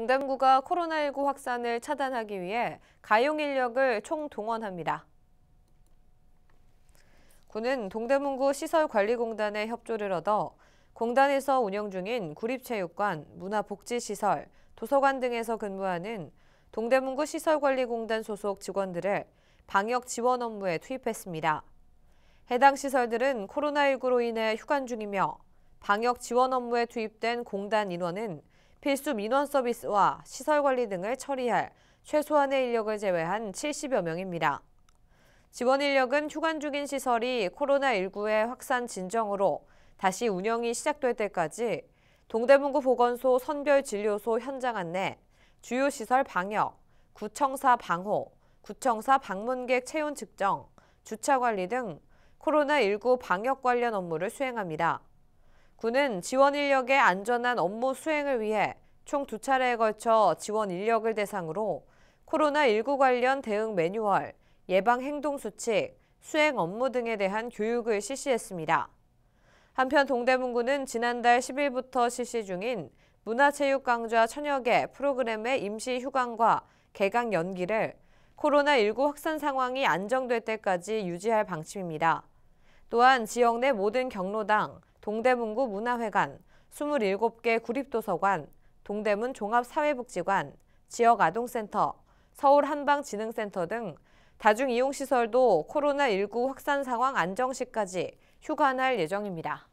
동대문구가 코로나19 확산을 차단하기 위해 가용 인력을 총동원합니다. 구는 동대문구 시설관리공단의 협조를 얻어 공단에서 운영 중인 구립체육관, 문화복지시설, 도서관 등에서 근무하는 동대문구 시설관리공단 소속 직원들을 방역 지원 업무에 투입했습니다. 해당 시설들은 코로나19로 인해 휴관 중이며 방역 지원 업무에 투입된 공단 인원은 필수 민원 서비스와 시설 관리 등을 처리할 최소한의 인력을 제외한 70여 명입니다. 지원 인력은 휴관 중인 시설이 코로나19의 확산 진정으로 다시 운영이 시작될 때까지 동대문구 보건소 선별진료소 현장 안내, 주요 시설 방역, 구청사 방호, 구청사 방문객 체온 측정, 주차 관리 등 코로나19 방역 관련 업무를 수행합니다. 군은 지원 인력의 안전한 업무 수행을 위해 총 두 차례에 걸쳐 지원 인력을 대상으로 코로나19 관련 대응 매뉴얼, 예방 행동 수칙, 수행 업무 등에 대한 교육을 실시했습니다. 한편 동대문구는 지난달 10일부터 실시 중인 문화체육 강좌 천여 개 프로그램의 임시 휴강과 개강 연기를 코로나19 확산 상황이 안정될 때까지 유지할 방침입니다. 또한 지역 내 모든 경로당 동대문구 문화회관, 27개 구립도서관, 동대문 종합사회복지관, 지역아동센터, 서울한방진흥센터 등 다중이용시설도 코로나19 확산 상황 안정시까지 휴관할 예정입니다.